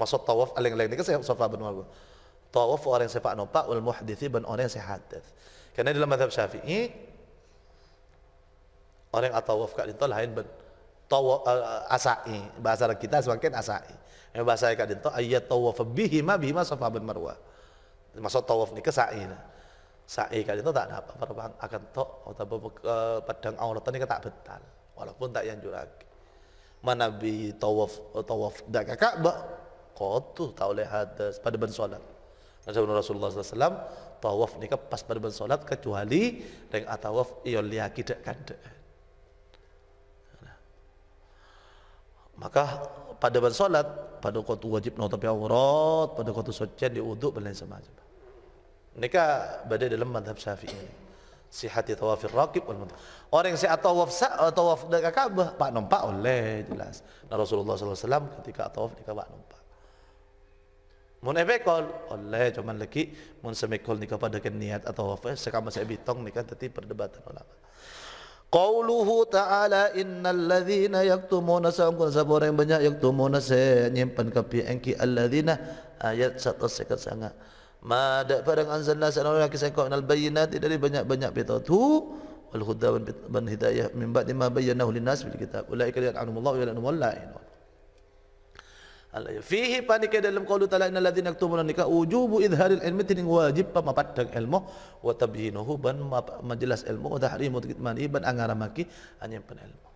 [SPEAKER 1] maksud tawaf aleng leng nikah saya sofa bin marwa tawaf orang yang sepak nompak wal muhdithi dan orang yang sehadat karena dalam madhab syafi'i orang yang atawaf kak dinto lain ben tawa eh, asai bahasa kita semakin asai yang bahasa kak dinto ayat tawaf bihima bihima sofa ben marwa maksud tawaf ni ke sa'i sa'i kak dinto tak ada apa apa akan tok atau eh, padang aurat ni tak betal walaupun tak yang jurak mana bi tawaf eh, tawaf dak Ka'bah qatu tauleh hadas pada ben solat Rasulullah Rasulullah SAW tawaf nikah pas pada ben solat kecuali dengan atawaf iyo liaki dak kandek. Maka pada bersolat, pada waktu wajib nutup aurat, pada waktu sujud diuduk dan lain semacam. Mereka berada dalam madhab syafi'i. Sihati tawafir rakib wal mutah. Orang yang sihat tawaf atau eh, tawaf di Ka'bah, pak numpak oleh jelas. Nah Rasulullah SAW ketika tawaf di Ka'bah numpak. Mun ebekol oleh cuman lagi mun semekol nikah pada niat atau apa eh, sekarang saya bitong nikah tadi perdebatan ulama. Qauluhu ta'ala innal ladhina yaktumuna sa'angkun sabar yang banyak yaktumuna saya nyimpan kapi engki alladhina ayat satu sekat sangat ma dak padang anzalna sa'ang yang kisah kau bayinati dari banyak-banyak pitatu wal huda wal hidayah min ba'di ma bayanahu linnas bil kitab ulai kalian anumullah wa lakumullah wa lakumullah fihi panikai dalam qaulu ta'ala innal ladzina yaktumuna nikah wujubu idharil ilmi tining wajib pamapadang ilmu wa ban majelas ilmu wa tahrimu mani ban angaramaki anyimpen ilmu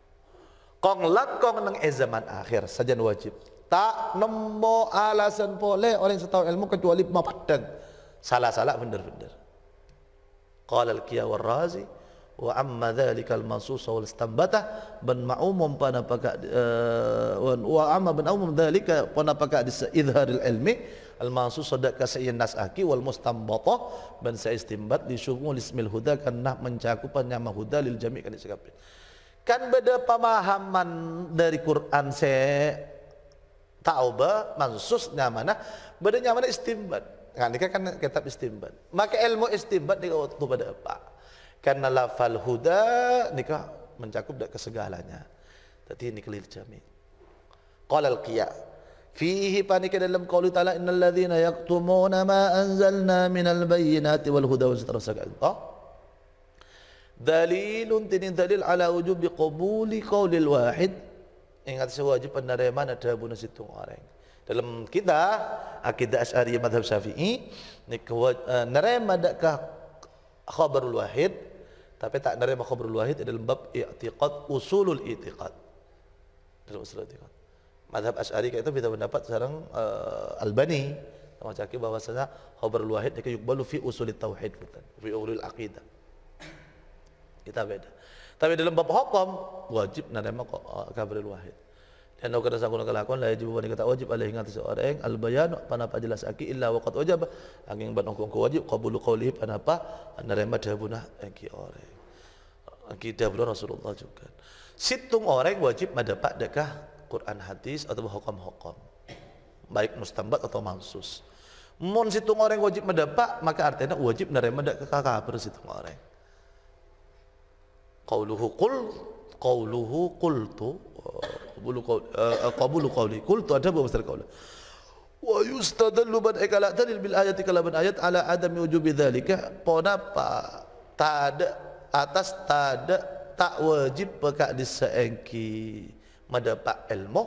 [SPEAKER 1] kong kong nang ezaman eh akhir sajan wajib tak nemo alasan boleh orang setahu ilmu kecuali mapadang salah-salah bener-bener qala al-kiyawarrazi bener bener qala al kiyawarrazi wa amma dzalikal mansus wal istambata ban ma'umum pada paka eh, wa amma ban umum dzalika pada di idharil ilmi al mansus sadaq kasayyin nasaki wal mustambata ban sa istimbat li syumul ismil huda karena mencakupan nama huda lil jami' kan sekape kan beda pemahaman dari Quran se taubah mansus nyamana beda nyamana istimbat nah, kan ini kan kitab istimbat maka ilmu istimbat dikawatu pada apa karena lafal huda nikah mencakup dak kesegalanya. Tadi ini kelir jami. Qala al-qiya' فيه dalam qaul ta'ala innal ladzina yaktumuna ma anzalna minal bayyinati wal huda wa seterusnya Oh. dalilun tini dalil ala wujubi qabuli qaulil wahid ingat sewajib penerimaan ada bonus itu orang dalam kita akidah asy'ariyah madhab syafi'i eh, nerima dakkah khabarul wahid tapi tak nerima khabarul wahid dalam bab i'tiqad usulul i'tiqad. Dalam usul i'tiqad. Madhab Asy'ari itu bisa mendapat sekarang uh, Albani sama cakap bahwasanya khabarul wahid itu yukbalu fi usulit tauhid bukan fi ulul aqidah. Kita beda. Tapi dalam bab hukum wajib nerima eh, khabarul wahid. Eno kada sakuna lakukan lah yajibu wani kata wajib alih ingat seorang, al bayanu apa jelas aki illa wakat wajib angin bat ngkong wajib qabulu apa, nerima dah dabuna angki orang angki dah dabuna Rasulullah juga situng orang wajib madapak dekah Quran hadis atau hukum-hukum baik mustambat atau mansus mon situng orang wajib mendapat, maka artinya wajib narema dekah kafir situng orang qauluhu qul qauluhu qultu qabulu uh, qawli uh, qabulu qawli qultu adabu masal qawli wa yustadallu ban ikala dalil bil ayati kala ban ayat ala adami wujubi dhalika ponapa tada atas tada tak wajib pekak disengki mada pak ilmu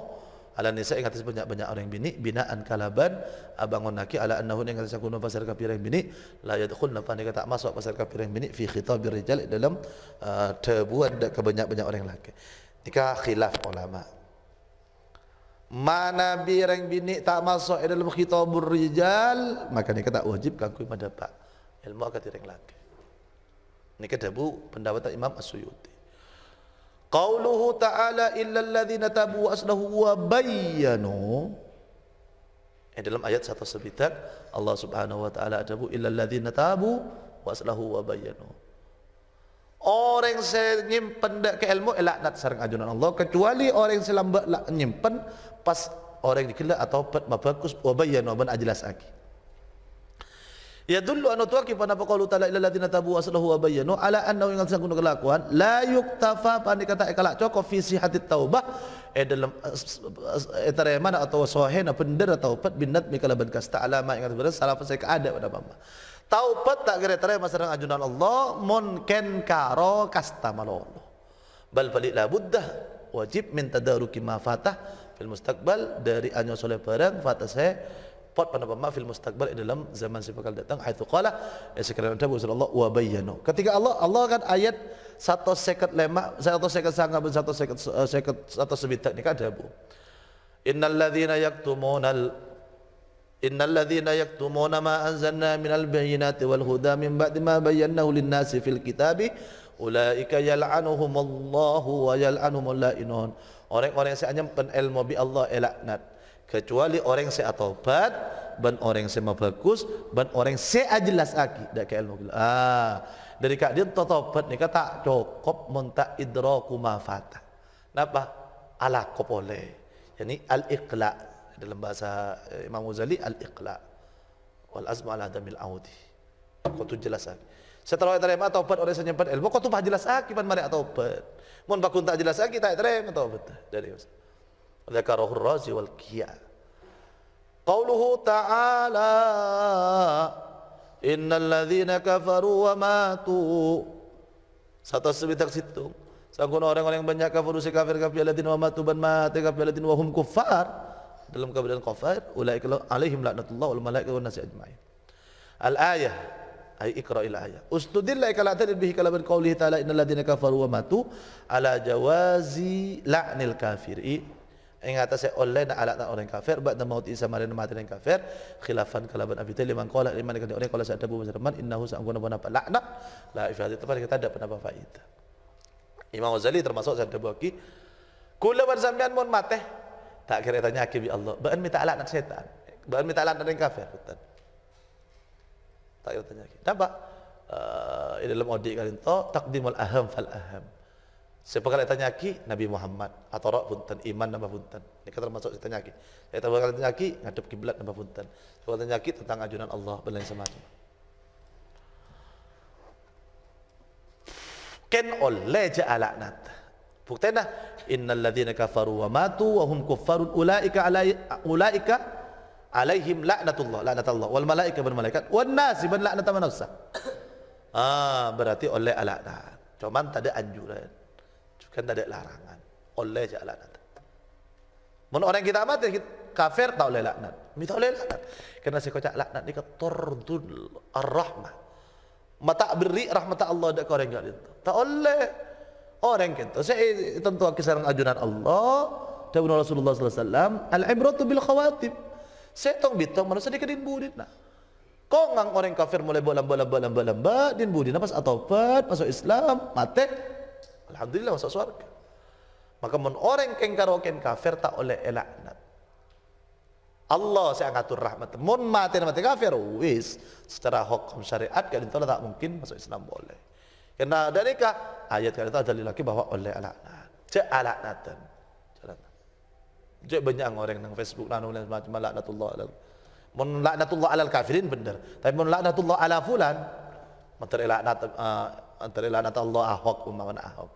[SPEAKER 1] ala nisa ing atas banyak-banyak orang bini binaan kalaban abangun naki ala annahu ing atas kuno pasar kafir yang bini la yadkhulna pan tak masuk pasar kafir yang bini fi khitabir rijal dalam uh, tebuan kebanyak-banyak orang laki Ika khilaf ulama. Mana bireng bini tak masuk dalam khitabur rijal, maka nikah tak wajib kaku pada pak. Ilmu akan direng lagi. Nikah debu pendapat Imam Asyuyuti. suyuti Qauluhu ta'ala illa alladhina tabu wa aslahu wa bayyanu Eh, dalam ayat 109 Allah Subhanahu wa taala ada bu illal ladzina tabu waslahu wa bayyanu. Orang yang nyimpen dak ke ilmu elak eh, nak sarang ajunan Allah kecuali orang yang lambat lak nyimpen pas orang yang dikira atau pet mabakus wabayan wabun ajlas aki. Ya dulu anu tuaki pada apa kalu tala ilah latina tabu asalahu wabayanu ala anna yang sanggup nak lakukan la yuk tafa pandi kata ikalak eh, cokok visi hati taubah eh dalam etarema eh, atau sohena pender atau pet binat mikalaban kasta alama ingat berasa salah pasai keada pada bapa. Taubat tak kira tare masarang ajunan Allah monken karo kasta Allah. Bal balila buddah wajib minta daruki ma fatah fil mustaqbal dari anyo soleh barang fatah saya pot pada pama fil mustaqbal dalam zaman sebakal datang haitsu qala ya sekiranya Nabi Allah wa bayyana ketika Allah Allah kan ayat satu seket lema satu seket sangga satu seket eh, seket satu sebitak ni kan ada bu innal ladzina yaktumuna Innalladzina yaktumuna ma anzalna minal bayyinati wal huda min ba'di ma bayyanahu lin-nasi fil kitabi ulaika yal'anuhumullahu wa yal'anuhumul la'inun. Orang-orang yang seanyamkan ilmu bi Allah elaknat. Kecuali orang yang atobat, ban orang yang bagus, ban orang yang jelas aki dak ke ilmu. Ah, dari kak dia totobat ni kata cukup mentak idraku mafata. Napa? Ala kopole. Yani al-iqla dalam bahasa eh, Imam Ghazali al-iqla wal azmu ala damil audi kau tu jelas lagi setelah terima taubat oleh senyebat ilmu kau tu pah jelas lagi ah, pan mereka taubat mohon bakun tak jelas lagi ah, tak terima taubat dari karohur razi wal kia. qauluhu ta'ala innal ladzina kafaru wa matu satu sebitak situ Sangkun orang-orang yang banyak kafir si kafir kafir wa matu ban mati kafir ladin wa hum kuffar dalam keadaan kafir ulaika alaihim laknatullah wal malaikatu wan nas ajmain al ayah ay iqra'il ayah ustudil la kala tadid bihi kalaman qawlihi ta'ala innal ladzina kafaru wa matu ala jawazi la'nil yang ing saya oleh nak alat orang kafir ba'da maut isa marin mati orang kafir khilafan kalaban abi talib man qala liman kan orang qala sa'dabu mazraman innahu sa'guna bana la'na la ifadit tempat kita ada pendapat faida Imam Ghazali termasuk sa'dabu ki kula sampean mun mateh Tak kira tanya bi ya Allah. Baan minta alat nak setan. Baan minta alat nak kafir. Betul. Tak kira tanya. Nampak? Uh, dalam audit kali itu takdimul aham fal aham. Siapa kali ki? Nabi Muhammad atau punten iman nama punten. Ini kata masuk saya tanyaki. Saya tahu kali ki ngadep kiblat nama punten. Siapa tanya tanyaki tentang ajunan Allah dan lain semacam. Ken oleh ja'alanat. Buktinya ladzina kafaru wa matu wa hum kuffarun ulaika alai ulaika alaihim laknatullah laknatullah wal malaika bil malaikat wan nas bil laknat manafsa. Ah berarti oleh laknat. Cuman tak ada anjuran. Juga tak ada larangan. Oleh je laknat. Mun orang kita mati kafir tak oleh laknat. Minta oleh laknat. Karena saya kocak laknat ni ketordul ar-rahmah. Mata beri rahmat Allah dak orang dak itu. Tak oleh orang gitu saya eh, tentu kisaran ajunan Allah dan Rasulullah SAW al ibratu bil khawatib. saya tong bitong manusia dikerin budin nah kongang orang kafir mulai buat lamba lamba lamba lamba din budin pas atobat masuk Islam mate alhamdulillah masuk surga maka mun orang keng karo kafir tak oleh elaknat Allah saya ngatur rahmat mun mati mati kafir wis secara hukum syariat kalian tak mungkin masuk Islam boleh Kena ada nikah ayat kali itu ada lagi bawa oleh laknat. Cek laknatan. Cek banyak orang nang Facebook nang dan macam laknatullah alal. Mun laknatullah alal kafirin bener, tapi mun laknatullah ala fulan antara laknat uh, antara laknat Allah ahok umawan ahok.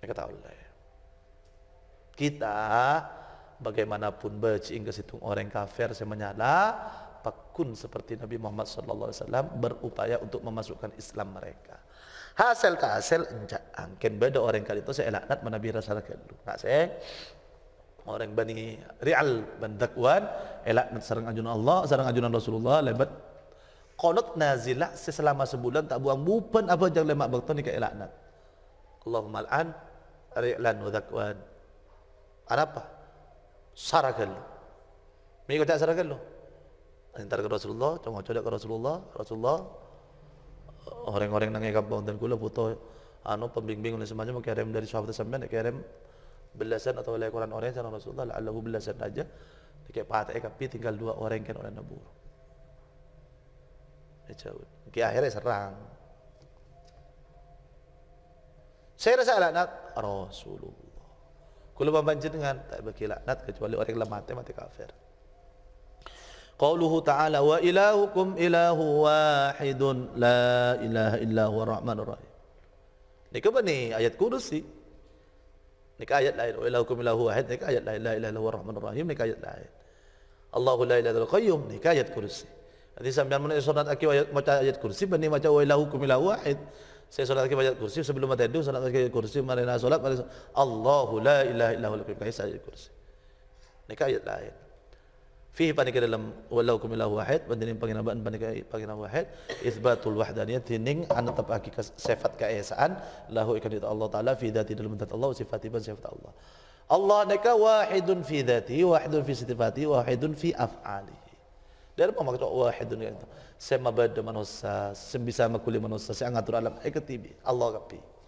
[SPEAKER 1] Mereka tahu lah. Kita bagaimanapun bercing ke situng orang kafir saya menyala tekun seperti Nabi Muhammad SAW berupaya untuk memasukkan Islam mereka. Hasil ke hasil enjak angken beda orang kali itu saya Elaknat menabi rasul dulu. Nak saya orang bani real ban elaknat sareng ajun Allah sareng ajunan Rasulullah lebat konot nazila selama sebulan tak buang bupen apa yang lemak bakton ke elaknat. Allahumma al'an Ri'lan wa Dakwan. apa? Sarakan lu. Mereka tak sarakan lu. Entar ke Rasulullah, cuma coba ke Rasulullah, Rasulullah orang-orang nang ngekap wonten kula butuh anu pembimbing oleh semacam kirim dari sahabat sampean kirim belasan atau oleh Quran orang sana Rasulullah la'allahu belasan aja dikek patah kapi tinggal dua orang kan orang nabur jauh ke akhirnya serang saya rasa laknat Rasulullah kalau dengan tak bagi laknat kecuali orang yang mati kafir قوله تعالى وإلهكم إله واحد لا إله إلا هو الرحمن الرحيم Ini apa ni? Ayat kursi. Ini ayat lain. Wa ilahukum ilahu wahid. Ini ayat lain. La ilaha illahu rahman rahim. Ini ayat lain. Allahu la ilaha illahu qayyum. Ini ayat kursi. Nanti sampai menulis sunat aki ayat, baca ayat kursi. Bani baca wa ilahukum ilahu wahid. Saya solat aki ayat kursi. Sebelum mata hidup, solat aki ayat kursi. Mari nak solat. Allahu la ilaha illahu qayyum. Ini ayat kursi. Ini ayat lain. Fihi panika dalam walau kumilahu wahid bandinin panginabaan panika pangina wahid isbatul wahdaniyah tining anak tetap hakikat sifat keesaan lahu ikan itu Allah taala fi dzati dalam zat Allah sifat ibn sifat Allah. Allah neka wahidun fi dzati wahidun fi sifati wahidun fi af'alihi. Dari apa maksud wahidun itu? Saya mabad manusia, saya bisa makuli manusia, saya ngatur alam ekatibi Allah kapi.